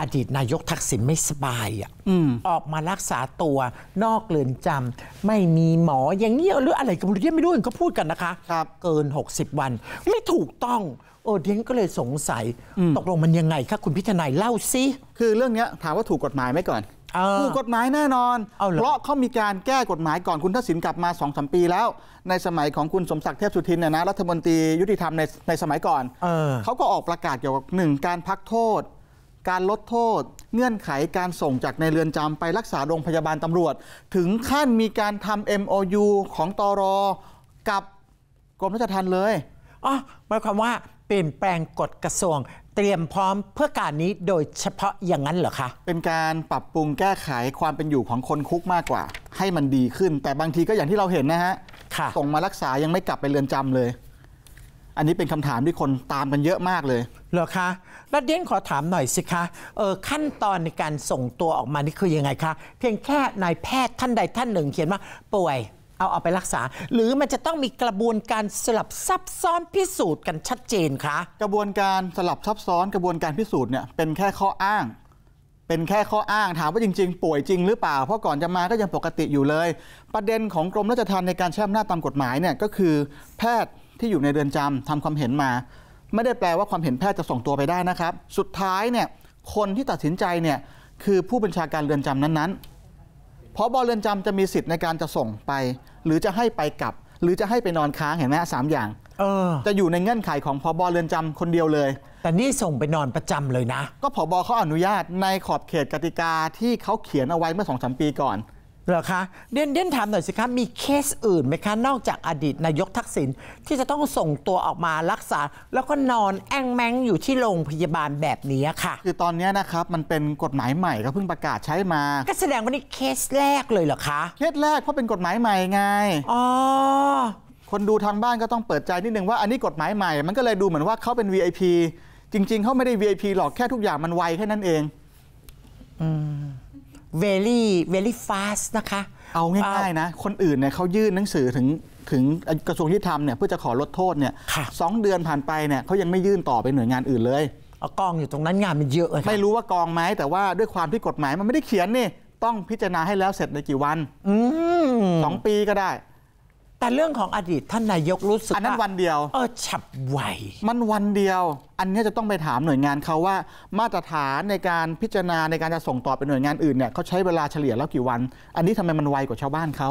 อดีตนายกทักษิณไม่สบายอ่ะออกมารักษาตัวนอกเรือนจำไม่มีหมออย่างเงี้ยหรืออะไรก็ไม่รู้ไม่รู้เขาพูดกันนะคะคเกิน 60 วัน ไม่ถูกต้องโอเดียงก็เลยสงสัย ตกลงมันยังไงคะคุณพิธนายเล่าสิ คือเรื่องนี้ถามว่าถูกกฎหมายไหมก่อนถูกกฎหมายแน่นอนเอเพราะเขามีการแก้กฎหมายก่อนคุณทักษิณกลับมาสองสมปีแล้ว ในสมัยของคุณสมศักดิ์เทพสุทินเนี่ยนะ รัฐมนตรียุติธรรมในในสมัยก่อนเอเขาก็ออกประกาศเกี่ยวกับหนึ่งการพักโทษการลดโทษ เงื่อนไขการส่งจากในเรือนจำไปรักษาโรงพยาบาลตำรวจ ถึงขั้นมีการทำ MOU ของตอรอกับกรมราชทัณฑ์เลยอ๋อหมายความว่าเปลี่ยนแปลงกฎกระทรวง เตรียมพร้อมเพื่อการนี้โดยเฉพาะอย่างนั้นเหรอคะ เป็นการปรับปรุงแก้ไขความเป็นอยู่ของคนคุกมากกว่า ให้มันดีขึ้น แต่บางทีก็อย่างที่เราเห็นนะฮะส่งมารักษายังไม่กลับไปเรือนจำเลยอันนี้เป็นคำถามที่คนตามกันเยอะมากเลย เหรอคะแล้วเด่นขอถามหน่อยสิคะ เออขั้นตอนในการส่งตัวออกมานี่คือยังไงคะ เพียงแค่นายแพทย์ท่านใดท่านหนึ่งเขียนว่า ป่วยเอาเอาไปรักษา หรือมันจะต้องมีกระบวนการสลับซับซ้อนพิสูจน์กันชัดเจนคะ กระบวนการสลับซับซ้อนกระบวนการพิสูจน์เนี่ยเป็นแค่ข้ออ้าง เป็นแค่ข้ออ้างถามว่าจริง ๆ ป่วยจริงหรือเปล่าเพราะก่อนจะมาก็ยังปกติอยู่เลย ประเด็นของกรมราชทัณฑ์ในการใช้อำนาจตามกฎหมายเนี่ยก็คือแพทย์ที่อยู่ในเรือนจำทำความเห็นมา ไม่ได้แปลว่าความเห็นแพทย์จะส่งตัวไปได้นะครับ สุดท้ายเนี่ยคนที่ตัดสินใจเนี่ยคือผู้บัญชาการเรือนจำนั้นๆเพราะบอเรือนจำจะมีสิทธิ์ในการจะส่งไป หรือจะให้ไปกลับ หรือจะให้ไปนอนค้างเห็นไหมสามอย่างออจะอยู่ในเงื่อนไขของพอบอเรือนจำคนเดียวเลย แต่นี่ส่งไปนอนประจำเลยนะ ก็พอบอเขาอนุญาตในขอบเขตกติกาที่เขาเขียนเอาไว้เมื่อสองสามปีก่อนเหรอคะ เด่นเดนถามหน่อยสิคะมีเคสอื่นไหมคะนอกจากอดีตนายกทักษิณที่จะต้องส่งตัวออกมารักษาแล้วก็นอนแองแมงอยู่ที่โรงพยาบาลแบบนี้ค่ะ คือตอนนี้นะครับมันเป็นกฎหมายใหม่ก็เพิ่งประกาศใช้มาก็แสดงว่านี่เคสแรกเลยเหรอคะ เคสแรกเพราะเป็นกฎหมายใหม่ไงอ๋อคนดูทางบ้านก็ต้องเปิดใจนิดนึงว่าอันนี้กฎหมายใหม่ มันก็เลยดูเหมือนว่าเขาเป็น VIP จริงๆ เขาไม่ได้ VIP หรอกแค่ทุกอย่างมันไวแค่นั้นเอง อืม very very fast นะคะ เอาง่ายๆนะ คนอื่นเนี่ยเขายื่นหนังสือถึงถึงกระทรวงยุติธรรมเนี่ยเพื่อจะขอลดโทษเนี่ยสองเดือนผ่านไปเนี่ยเขายังไม่ยื่นต่อไปหน่วยงานอื่นเลย เอากองอยู่ตรงนั้นงานมันเยอะไม่รู้ว่ากองไหม แต่ว่าด้วยความที่กฎหมายมันไม่ได้เขียนนี่ต้องพิจารณาให้แล้วเสร็จในกี่วันสองปีก็ได้แต่เรื่องของอดีตท่านนายกรู้สึกอันนั้นวันเดียว เออฉับไวมันวันเดียว อันนี้จะต้องไปถามหน่วยงานเขาว่า มาตรฐานในการพิจารณาในการจะส่งต่อไปหน่วยงานอื่นเนี่ยเขาใช้เวลาเฉลี่ยแล้วกี่วัน อันนี้ทำไมมันไวกว่าชาวบ้านเขา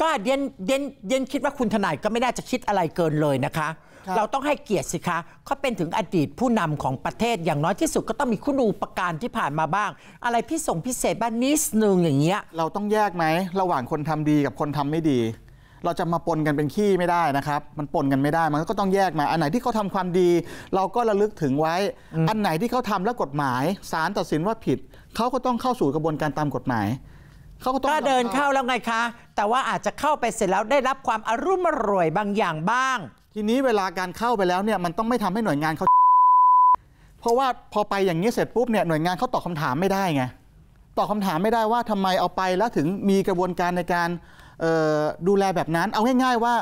ก็เดนเดนเดนคิดว่าคุณทนาย ก็ไม่น่าจะคิดอะไรเกินเลยนะคะ เราต้องให้เกียรติสิคะเขาเป็นถึงอดีตผู้นำของประเทศอย่างน้อยที่สุดก็ต้องมีคุณูปการที่ผ่านมาบ้าง อะไรพิส่งพิเศษบ้านนิดนึงอย่างเงี้ย เราต้องแยกไหมระหว่างคนทำดีกับคนทำไม่ดีเราจะมาปนกันเป็นขี้ไม่ได้นะครับ มันปนกันไม่ได้ มันก็ต้องแยกมาอันไหนที่เขาทาความดี เราก็ระลึกถึงไว้อันไหนที่เขาทำแล้วกฎหมายศาลตัดสินว่าผิด เขาก็ต้องเข้าสู่กระบวนการตามกฎหมายเขาก็ต้องก็เดินเข้าแล้วไงคะ แต่ว่าอาจจะเข้าไปเสร็จแล้วได้รับความอรุมอร่วยบางอย่างบ้าง ทีนี้เวลาการเข้าไปแล้วเนี่ยมันต้องไม่ทำให้หน่วยงานเขาเพราะว่าพอไปอย่างนี้เสร็จปุ๊บเนี่ยหน่วยงานเขาตอบคาถามไม่ได้ไงตอบคาถามไม่ได้ว่าทำไมเอาไปแล้วถึงมีกระบวนการในการดูแลแบบนั้นเอาง่ายๆว่า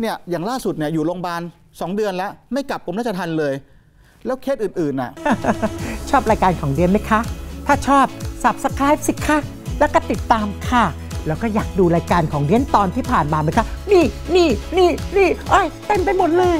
เนี่ย อย่างล่าสุดเนี่ยอยู่โรงพยาบาล2เดือนแล้ว ไม่กลับกรมราชทัณฑ์เลย แล้วเคสอื่นๆน่ะชอบรายการของเดียนไหมคะ ถ้าชอบสับสกายสิคะแล้วก็ติดตามค่ะ แล้วก็อยากดูรายการของเดียนตอนที่ผ่านมาไหมคะ นี่นี่นี่นี่ไอ้เต็มไปหมดเลย